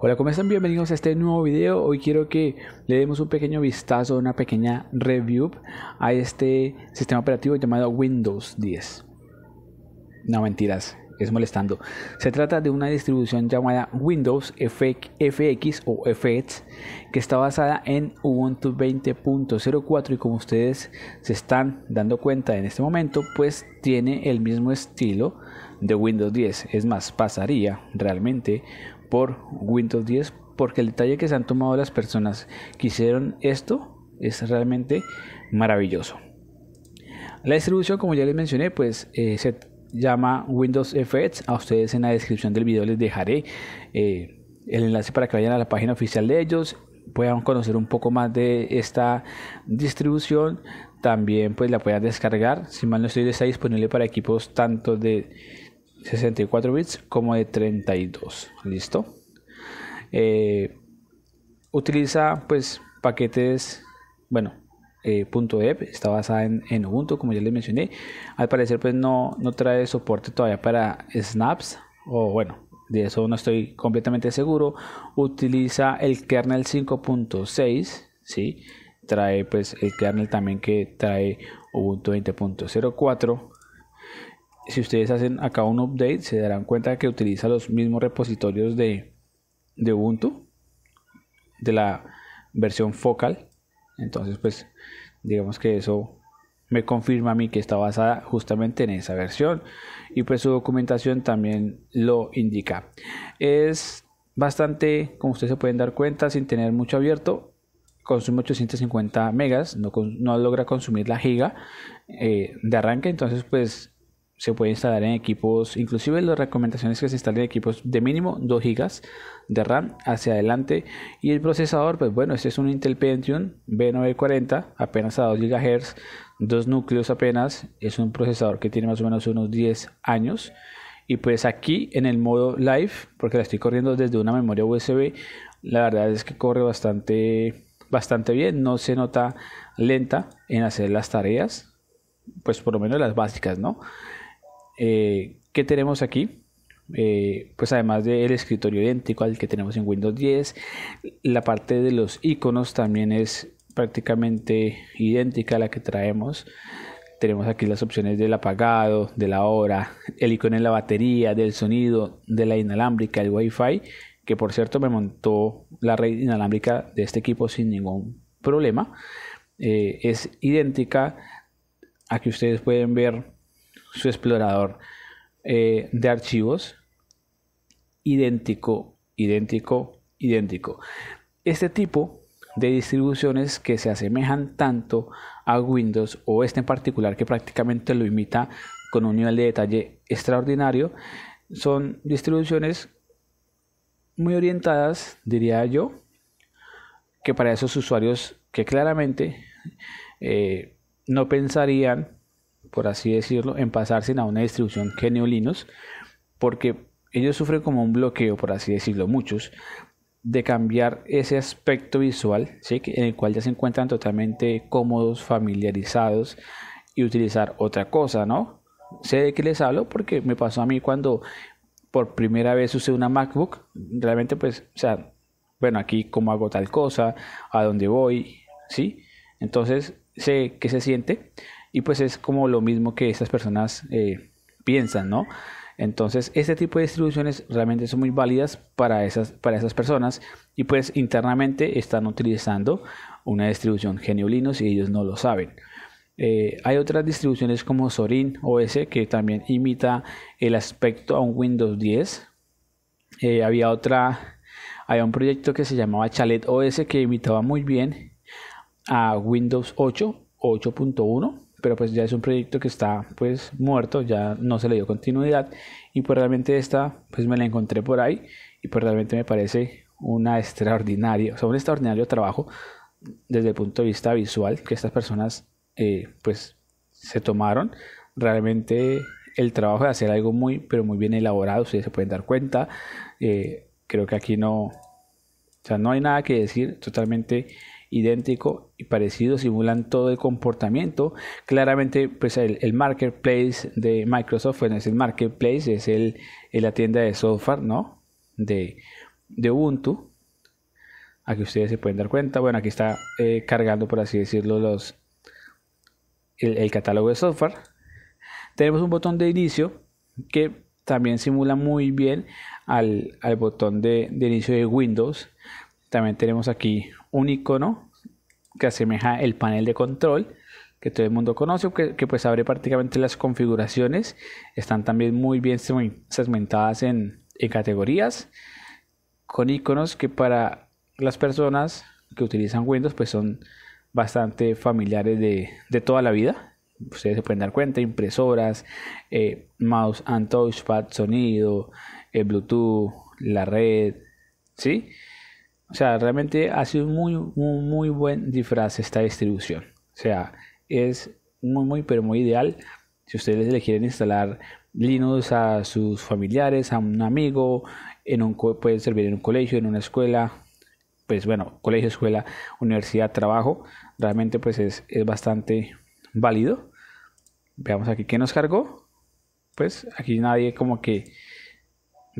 Hola, ¿cómo están? Bienvenidos a este nuevo video. Hoy quiero que le demos un pequeño vistazo, una pequeña review a este sistema operativo llamado Windows 10. No, mentiras, es molestando. Se trata de una distribución llamada Windows FX o FX que está basada en Ubuntu 20.04 y como ustedes se están dando cuenta en este momento, pues tiene el mismo estilo de Windows 10. Es más, pasaría realmente por Windows 10 porque el detalle que se han tomado las personas que hicieron esto es realmente maravilloso. La distribución, como ya les mencioné, pues eh, se llama Windows effects A ustedes en la descripción del vídeo les dejaré eh, el enlace para que vayan a la página oficial de ellos, puedan conocer un poco más de esta distribución. También pues la puedan descargar. Si mal no estoy, está disponible para equipos tanto de 64 bits como de 32. ¿Listo? Eh, utiliza pues paquetes, bueno, eh, punto de está basada en, en, Ubuntu, como ya les mencioné. Al parecer pues no, no trae soporte todavía para snaps o bueno, de eso no estoy completamente seguro. Utiliza el kernel 5.6, si Trae pues el kernel también que trae Ubuntu 20.04 si ustedes hacen acá un update, se darán cuenta que utiliza los mismos repositorios de, Ubuntu, de la versión focal. Entonces, pues, digamos que eso me confirma a mí que está basada justamente en esa versión y pues su documentación también lo indica. Es bastante, como ustedes se pueden dar cuenta, sin tener mucho abierto, consume 850 megas, no, no logra consumir la giga eh, de arranque, entonces pues se puede instalar en equipos, inclusive las recomendaciones que se instalen en equipos de mínimo 2 GB de RAM hacia adelante y el procesador, pues bueno, este es un Intel Pentium B940, apenas a 2 GHz, dos núcleos apenas, es un procesador que tiene más o menos unos 10 años y pues aquí en el modo live, porque la estoy corriendo desde una memoria USB, la verdad es que corre bastante bastante bien, no se nota lenta en hacer las tareas, pues por lo menos las básicas, ¿no? Eh, ¿qué tenemos aquí? Eh, pues además del escritorio idéntico al que tenemos en Windows 10, la parte de los iconos también es prácticamente idéntica a la que traemos. Tenemos aquí las opciones del apagado, de la hora, el icono en la batería, del sonido, de la inalámbrica, el Wi-Fi, que por cierto me montó la red inalámbrica de este equipo sin ningún problema. Eh, es idéntica. a que ustedes pueden ver su explorador eh, de archivos, idéntico, idéntico, idéntico. Este tipo de distribuciones que se asemejan tanto a Windows o este en particular que prácticamente lo imita con un nivel de detalle extraordinario, son distribuciones muy orientadas, diría yo, que para esos usuarios que claramente eh, no pensarían por así decirlo, en pasarse a una distribución que Linux, porque ellos sufren como un bloqueo, por así decirlo, muchos, de cambiar ese aspecto visual, ¿sí? en el cual ya se encuentran totalmente cómodos, familiarizados y utilizar otra cosa, ¿no? Sé de qué les hablo porque me pasó a mí cuando por primera vez usé una MacBook, realmente pues, o sea, bueno, aquí cómo hago tal cosa, a dónde voy, ¿sí? Entonces sé que se siente y pues es como lo mismo que esas personas eh, piensan, ¿no? Entonces, este tipo de distribuciones realmente son muy válidas para esas, para esas personas y pues internamente están utilizando una distribución geniolinos y ellos no lo saben. Eh, hay otras distribuciones como Sorin OS que también imita el aspecto a un Windows 10. Eh, había otra, había un proyecto que se llamaba Chalet OS que imitaba muy bien a Windows 8, 8.1 pero pues ya es un proyecto que está pues muerto, ya no se le dio continuidad y pues realmente esta pues me la encontré por ahí y pues realmente me parece una extraordinaria, o un extraordinario trabajo desde el punto de vista visual que estas personas eh, pues se tomaron realmente el trabajo de hacer algo muy pero muy bien elaborado ustedes se pueden dar cuenta eh, creo que aquí no o no hay nada que decir totalmente idéntico y parecido, simulan todo el comportamiento. Claramente, pues el, marketplace de Microsoft, es el marketplace, es el, la tienda de software, ¿no? De, de Ubuntu. Aquí ustedes se pueden dar cuenta. Bueno, aquí está eh, cargando, por así decirlo, los, el, catálogo de software. Tenemos un botón de inicio que también simula muy bien al, botón de, inicio de Windows. También tenemos aquí un icono que asemeja el panel de control que todo el mundo conoce, que, que pues abre prácticamente las configuraciones, están también muy bien segmentadas en, en categorías, con iconos que para las personas que utilizan Windows pues son bastante familiares de, de toda la vida, ustedes se pueden dar cuenta, impresoras, eh, mouse and touchpad, sonido, eh, Bluetooth, la red, ¿sí? O sea, realmente ha sido muy, muy, muy buen disfraz esta distribución. O sea, es muy, muy, pero muy ideal. Si ustedes le quieren instalar Linux a sus familiares, a un amigo, en un puede servir en un colegio, en una escuela, pues bueno, colegio, escuela, universidad, trabajo, realmente pues es, es bastante válido. Veamos aquí qué nos cargó. Pues aquí nadie como que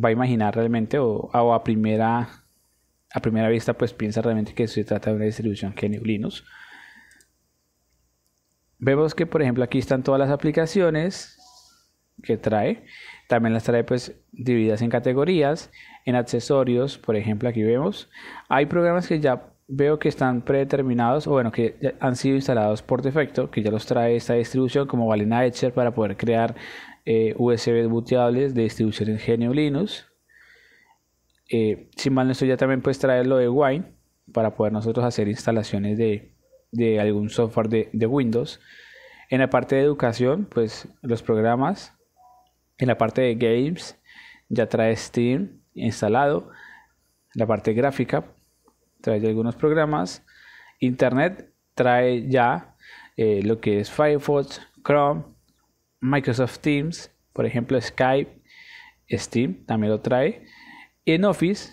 va a imaginar realmente o a primera a primera vista pues piensa realmente que se trata de una distribución genio Linux. Vemos que por ejemplo aquí están todas las aplicaciones que trae. También las trae pues divididas en categorías, en accesorios, por ejemplo aquí vemos. Hay programas que ya veo que están predeterminados o bueno que han sido instalados por defecto, que ya los trae esta distribución como Valena Etcher para poder crear eh, USB booteables de distribuciones GNU Linux. Eh, si mal no estoy, ya también puedes traer lo de Wine para poder nosotros hacer instalaciones de, algún software de, Windows. En la parte de educación, pues los programas. En la parte de games, ya trae Steam instalado. la parte gráfica, trae algunos programas. Internet trae ya eh, lo que es Firefox, Chrome, Microsoft Teams, por ejemplo Skype, Steam también lo trae en Office,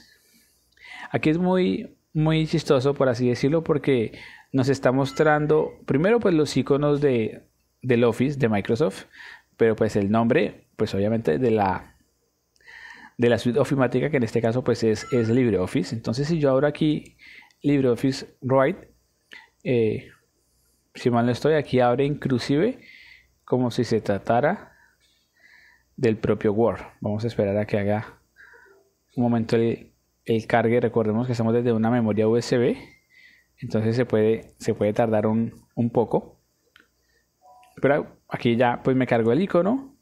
aquí es muy, muy chistoso, por así decirlo, porque nos está mostrando primero pues los iconos de, del Office de Microsoft, pero pues el nombre, pues obviamente de la de la suite ofimática que en este caso pues es, LibreOffice. Entonces si yo abro aquí LibreOffice Write, eh, si mal no estoy, aquí abre inclusive como si se tratara del propio Word. Vamos a esperar a que haga un momento el, el cargue. Recordemos que estamos desde una memoria USB, entonces se puede, se puede tardar un, poco. Pero aquí ya pues me cargo el icono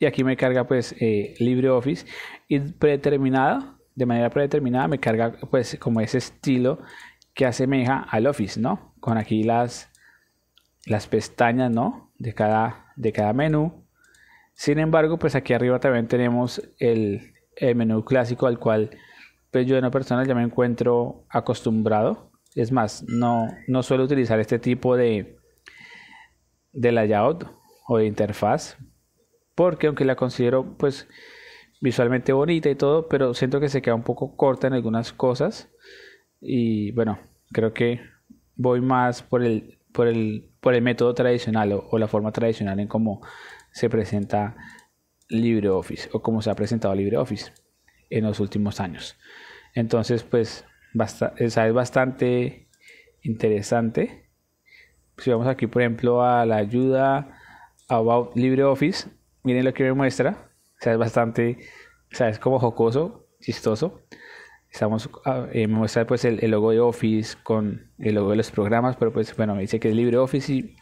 y aquí me carga pues eh, LibreOffice y predeterminada de manera predeterminada me carga pues como ese estilo que asemeja al Office no con aquí las las pestañas no de cada de cada menú sin embargo, pues aquí arriba también tenemos el, menú clásico al cual pues yo de una persona ya me encuentro acostumbrado. Es más, no, no suelo utilizar este tipo de, de layout o de interfaz porque aunque la considero pues visualmente bonita y todo, pero siento que se queda un poco corta en algunas cosas y bueno, creo que voy más por el, por el, por el método tradicional o la forma tradicional en cómo se presenta LibreOffice o como se ha presentado LibreOffice en los últimos años. Entonces, pues es bastante interesante. Si vamos aquí, por ejemplo, a la ayuda about LibreOffice, miren lo que me muestra. es bastante, o es como jocoso, chistoso. Estamos, ah, eh, me muestra pues el, el, logo de Office con el logo de los programas, pero pues bueno, me dice que es LibreOffice y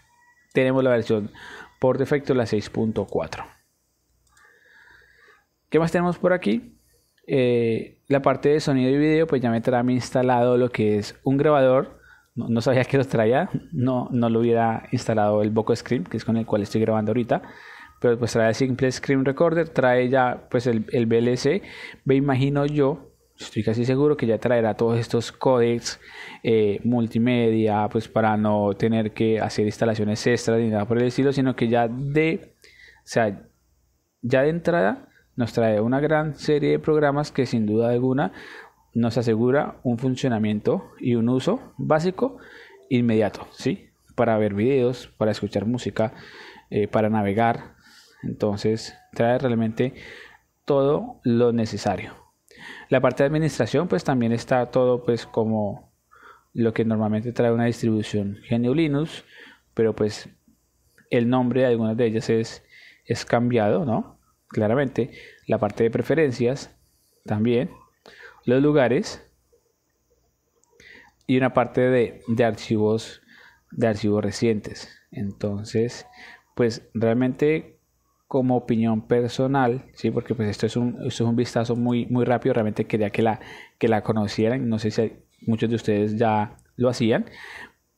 tenemos la versión por defecto la 6.4. ¿Qué más tenemos por aquí? Eh, la parte de sonido y video, pues ya me trae instalado lo que es un grabador. No, sabía que los traía, no, no lo hubiera instalado el Boco que es con el cual estoy grabando ahorita. Pero pues trae el simple Screen Recorder, trae ya pues el, el VLC. Me imagino yo estoy casi seguro que ya traerá todos estos códecs eh, multimedia, pues para no tener que hacer instalaciones extras ni nada por el estilo, sino que ya de, o sea, ya de entrada nos trae una gran serie de programas que sin duda alguna nos asegura un funcionamiento y un uso básico inmediato, ¿sí? Para ver videos, para escuchar música, eh, para navegar. Entonces trae realmente todo lo necesario. La parte de administración pues también está todo pues como lo que normalmente trae una distribución GNU Linux, pero pues el nombre de algunas de ellas es, es cambiado, ¿no? Claramente. La parte de preferencias también. Los lugares. Y una parte de, de archivos de archivos recientes. Entonces, pues realmente como opinión personal, ¿sí? porque pues esto es un, es un vistazo muy, muy rápido, realmente quería que la, que la conocieran, no sé si muchos de ustedes ya lo hacían,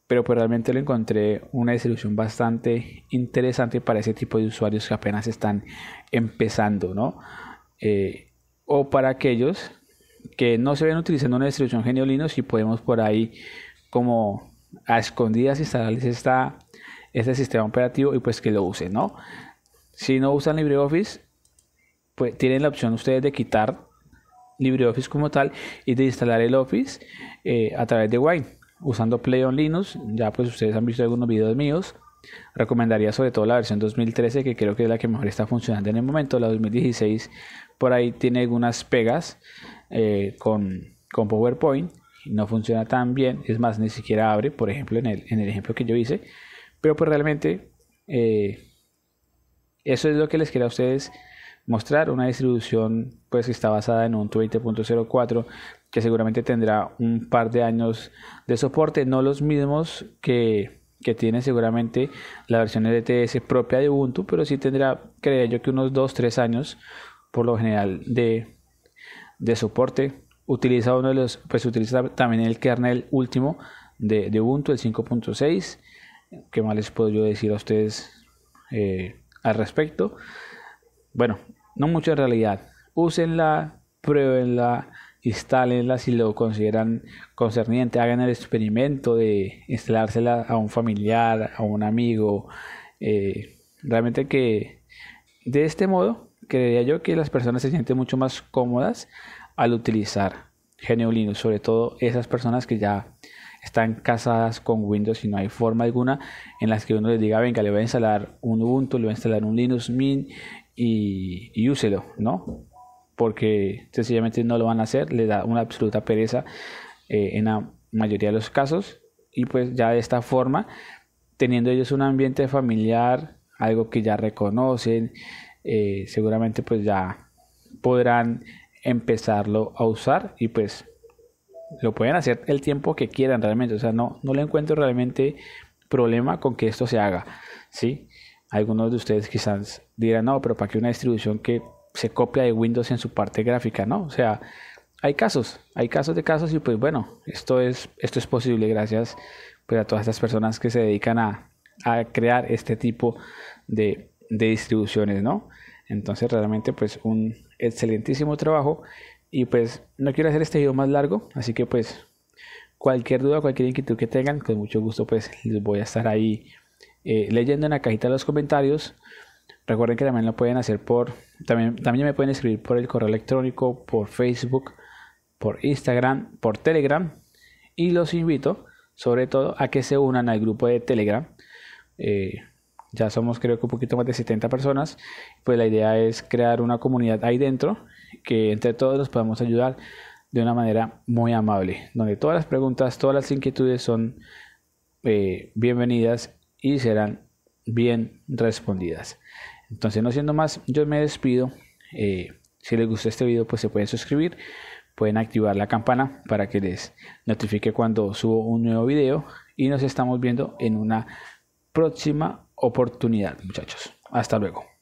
pero pues, realmente le encontré una distribución bastante interesante para ese tipo de usuarios que apenas están empezando, ¿no? Eh, o para aquellos que no se ven utilizando una distribución Geniolino, si podemos por ahí como a escondidas instalarles esta, este sistema operativo y pues que lo usen, ¿no? Si no usan LibreOffice, pues tienen la opción ustedes de quitar LibreOffice como tal y de instalar el Office eh, a través de Wine usando Play on Linux. Ya pues ustedes han visto algunos videos míos. Recomendaría sobre todo la versión 2013 que creo que es la que mejor está funcionando en el momento. La 2016 por ahí tiene algunas pegas eh, con, con, PowerPoint. No funciona tan bien. Es más, ni siquiera abre, por ejemplo, en el, en el ejemplo que yo hice. Pero pues realmente eh, eso es lo que les quería a ustedes mostrar, una distribución pues que está basada en un 20.04 que seguramente tendrá un par de años de soporte, no los mismos que, que tiene seguramente la versión LTS e propia de Ubuntu, pero sí tendrá, creo yo, que unos 2-3 años por lo general de, de soporte. Utiliza uno de los, pues utiliza también el kernel último de, de Ubuntu, el 5.6. ¿Qué más les puedo yo decir a ustedes? Eh, al respecto. Bueno, no mucho en realidad. Úsenla, pruébenla, instálenla si lo consideran concerniente. Hagan el experimento de instalársela a un familiar, a un amigo. Eh, realmente que de este modo creería yo que las personas se sienten mucho más cómodas al utilizar GNU sobre todo esas personas que ya están casadas con Windows y no hay forma alguna en las que uno les diga, venga, le voy a instalar un Ubuntu, le voy a instalar un Linux Mint y, úselo, ¿no? Porque sencillamente no lo van a hacer, le da una absoluta pereza eh, en la mayoría de los casos y pues ya de esta forma, teniendo ellos un ambiente familiar, algo que ya reconocen, eh, seguramente pues ya podrán empezarlo a usar y pues lo pueden hacer el tiempo que quieran realmente. O sea, no, no le encuentro realmente problema con que esto se haga. ¿sí? Algunos de ustedes quizás dirán, no, pero ¿para que una distribución que se copia de Windows en su parte gráfica? No, o sea, hay casos, hay casos de casos y pues bueno, esto es, esto es posible gracias pues, a todas estas personas que se dedican a, a crear este tipo de, de distribuciones, ¿no? Entonces realmente pues un excelentísimo trabajo y pues no quiero hacer este video más largo, así que pues cualquier duda, cualquier inquietud que tengan, con mucho gusto pues les voy a estar ahí eh, leyendo en la cajita de los comentarios. Recuerden que también lo pueden hacer por, también, también me pueden escribir por el correo electrónico, por Facebook, por Instagram, por Telegram. Y los invito sobre todo a que se unan al grupo de Telegram. Eh, ya somos creo que un poquito más de 70 personas. Pues la idea es crear una comunidad ahí dentro que entre todos nos podamos ayudar de una manera muy amable, donde todas las preguntas, todas las inquietudes son eh, bienvenidas y serán bien respondidas. Entonces, no siendo más, yo me despido. Eh, si les gustó este video, pues se pueden suscribir, pueden activar la campana para que les notifique cuando subo un nuevo video y nos estamos viendo en una próxima oportunidad, muchachos. Hasta luego.